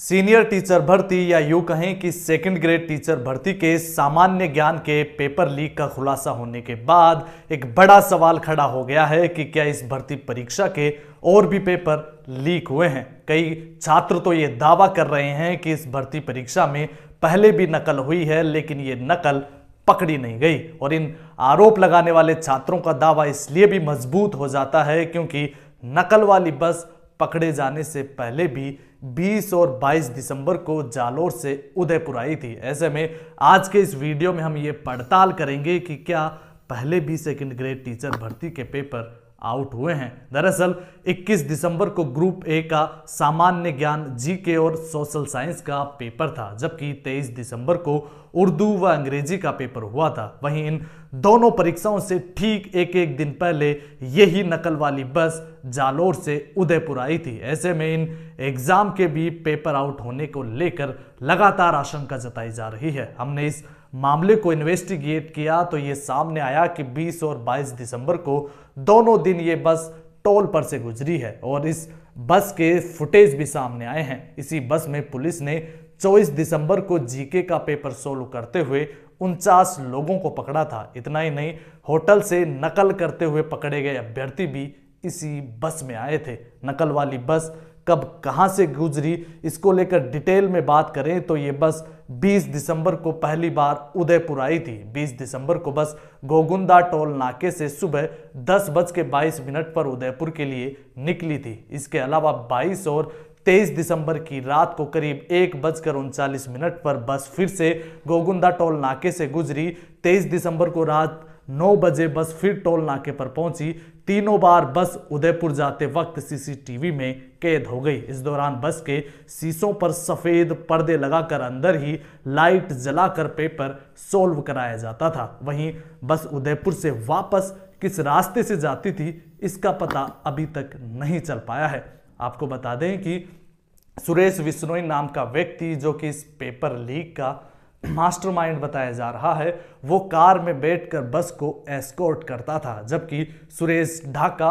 senior teacher भर्ती या यूँ कहें कि सेकंड ग्रेड टीचर भर्ती के सामान्य ज्ञान के पेपर लीक का खुलासा होने के बाद एक बड़ा सवाल खड़ा हो गया है कि क्या इस भर्ती परीक्षा के और भी पेपर लीक हुए हैं कई छात्र तो ये दावा कर रहे हैं कि इस भर्ती परीक्षा में पहले भी नकल हुई है लेकिन ये नकल पकड़ी नहीं गई और इन आरोप लगाने वाले छात्रों का दावा इसलिए भी मजबूत हो जाता है क्योंकि नकल वाली बस पकड़े जाने से पहले भी 20 और 22 दिसंबर को जालोर से उदयपुर आई थी ऐसे में आज के इस वीडियो में हम ये पड़ताल करेंगे कि क्या पहले भी सेकंड ग्रेड टीचर भर्ती के पेपर आउट हुए हैं दरअसल 21 दिसंबर को ग्रुप ए का सामान्य ज्ञान जीके और सोशल साइंस का पेपर था जबकि 23 दिसंबर को उर्दू व अंग्रेजी का पेपर हुआ था वहीं इन दोनों परीक्षाओं से ठीक एक एक दिन पहले यही नकल वाली बस जालोर से उदयपुर आई थी ऐसे में इन एग्जाम के भी पेपर आउट होने को लेकर लगातार आशंका जताई जा रही है हमने इस मामले को इन्वेस्टिगेट किया तो ये सामने आया कि 20 और 22 दिसंबर को दोनों दिन ये बस टोल पर से गुजरी है और इस बस के फुटेज भी सामने आए हैं इसी बस में पुलिस ने 24 दिसंबर को जीके का पेपर सोल्व करते हुए उनचास लोगों को पकड़ा था इतना ही नहीं होटल से नकल करते हुए पकड़े गए अभ्यर्थी भी इसी बस में आए थे नकल वाली बस कब कहां से गुजरी इसको लेकर डिटेल में बात करें तो ये बस 20 दिसंबर को पहली बार उदयपुर आई थी 20 दिसंबर को बस गोगुंदा टोल नाके से सुबह दस बज के बाईस मिनट पर उदयपुर के लिए निकली थी इसके अलावा 22 और 23 दिसंबर की रात को करीब एक बजकर उनचालीस मिनट पर बस फिर से गोगुंदा टोल नाके से गुजरी 23 दिसंबर को रात नौ बजे बस फिर टोल नाके पर पहुंची तीनों बार बस उदयपुर जाते वक्त सीसीटीवी में कैद हो गई इस दौरान बस के शीशों पर सफ़ेद पर्दे लगाकर अंदर ही लाइट जलाकर पेपर सोल्व कराया जाता था वहीं बस उदयपुर से वापस किस रास्ते से जाती थी इसका पता अभी तक नहीं चल पाया है आपको बता दें कि सुरेश विश्नोई नाम का व्यक्ति जो कि इस पेपर लीक का मास्टरमाइंड बताया जा रहा है वो कार में बैठकर बस को एस्कॉर्ट करता था जबकि सुरेश ढाका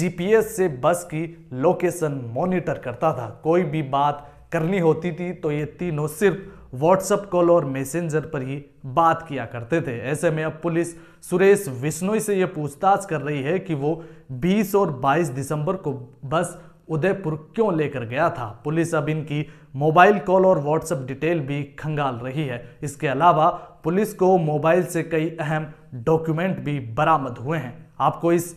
जीपीएस से बस की लोकेशन मॉनिटर करता था कोई भी बात करनी होती थी तो ये तीनों सिर्फ व्हाट्सअप कॉल और मैसेंजर पर ही बात किया करते थे ऐसे में अब पुलिस सुरेश विश्नोई से ये पूछताछ कर रही है कि वो 20 और 22 दिसंबर को बस उदयपुर क्यों लेकर गया था पुलिस अब इनकी मोबाइल कॉल और व्हाट्सएप डिटेल भी खंगाल रही है इसके अलावा पुलिस को मोबाइल से कई अहम डॉक्यूमेंट भी बरामद हुए हैं आपको इस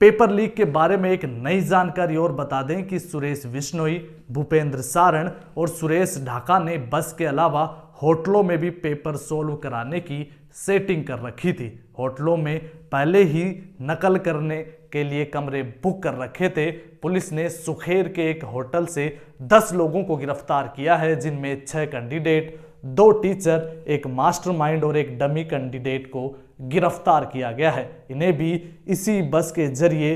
पेपर लीक के बारे में एक नई जानकारी और बता दें कि सुरेश विश्नोई भूपेंद्र सारण और सुरेश ढाका ने बस के अलावा होटलों में भी पेपर सोल्व कराने की सेटिंग कर रखी थी होटलों में पहले ही नकल करने के लिए कमरे बुक कर रखे थे पुलिस ने सुखेर के एक होटल से 10 लोगों को गिरफ्तार किया है जिनमें छह कैंडिडेट दो टीचर एक मास्टरमाइंड और एक डमी कैंडिडेट को गिरफ्तार किया गया है इन्हें भी इसी बस के जरिए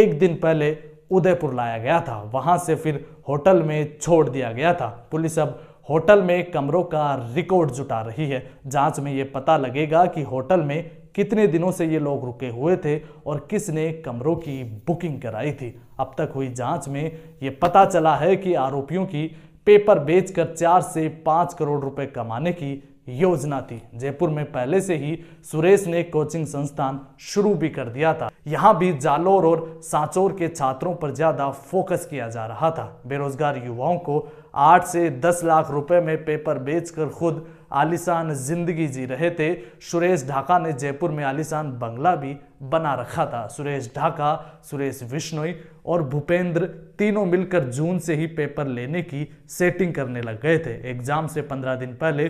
एक दिन पहले उदयपुर लाया गया था वहां से फिर होटल में छोड़ दिया गया था पुलिस अब होटल में कमरों का रिकॉर्ड जुटा रही है जांच में ये पता लगेगा कि होटल में कितने दिनों से ये लोग रुके हुए थे और किसने कमरों की बुकिंग कराई थी अब तक हुई जांच में ये पता चला है कि आरोपियों की पेपर बेचकर चार से पाँच करोड़ रुपए कमाने की योजना थी जयपुर में पहले से ही सुरेश ने कोचिंग संस्थान शुरू भी कर दिया था यहाँ भी जालोर और सांचोर के छात्रों पर ज़्यादा फोकस किया जा रहा था बेरोजगार युवाओं को आठ से दस लाख रुपए में पेपर बेचकर खुद आलिशान जिंदगी जी रहे थे सुरेश ढाका ने जयपुर में आलिशान बंगला भी बना रखा था सुरेश ढाका सुरेश विश्नोई और भूपेंद्र तीनों मिलकर जून से ही पेपर लेने की सेटिंग करने लग गए थे एग्जाम से पंद्रह दिन पहले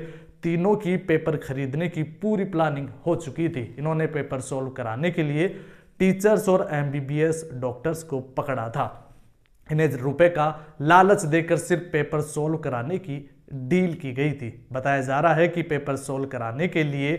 तीनों की पेपर खरीदने की पूरी प्लानिंग हो चुकी थी इन्होंने पेपर सॉल्व कराने के लिए टीचर्स और एमबीबीएस डॉक्टर्स को पकड़ा था इन्हें रुपए का लालच देकर सिर्फ पेपर सोल्व कराने की डील की गई थी बताया जा रहा है कि पेपर सोल्व कराने के लिए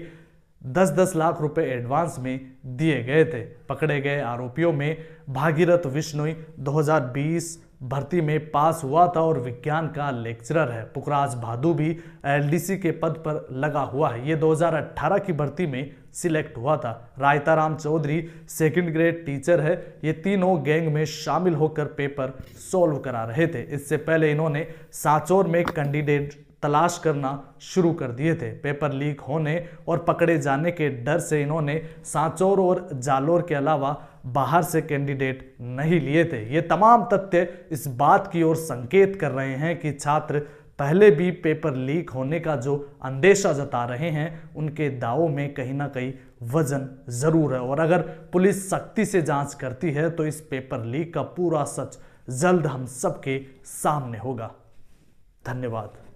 दस दस लाख रुपए एडवांस में दिए गए थे पकड़े गए आरोपियों में भागीरथ विश्नोई 2020 भर्ती में पास हुआ था और विज्ञान का लेक्चरर है पुखराज भादू भी एलडीसी के पद पर लगा हुआ है ये 2018 की भर्ती में सिलेक्ट हुआ था Raitaram Chaudhary second grade teacher है ये तीनों गैंग में शामिल होकर पेपर सॉल्व करा रहे थे इससे पहले इन्होंने साचोर में कैंडिडेट तलाश करना शुरू कर दिए थे पेपर लीक होने और पकड़े जाने के डर से इन्होंने सांचौर और जालोर के अलावा बाहर से कैंडिडेट नहीं लिए थे ये तमाम तथ्य इस बात की ओर संकेत कर रहे हैं कि छात्र पहले भी पेपर लीक होने का जो अंदेशा जता रहे हैं उनके दावों में कहीं ना कहीं वजन ज़रूर है और अगर पुलिस सख्ती से जांच करती है तो इस पेपर लीक का पूरा सच जल्द हम सबके सामने होगा धन्यवाद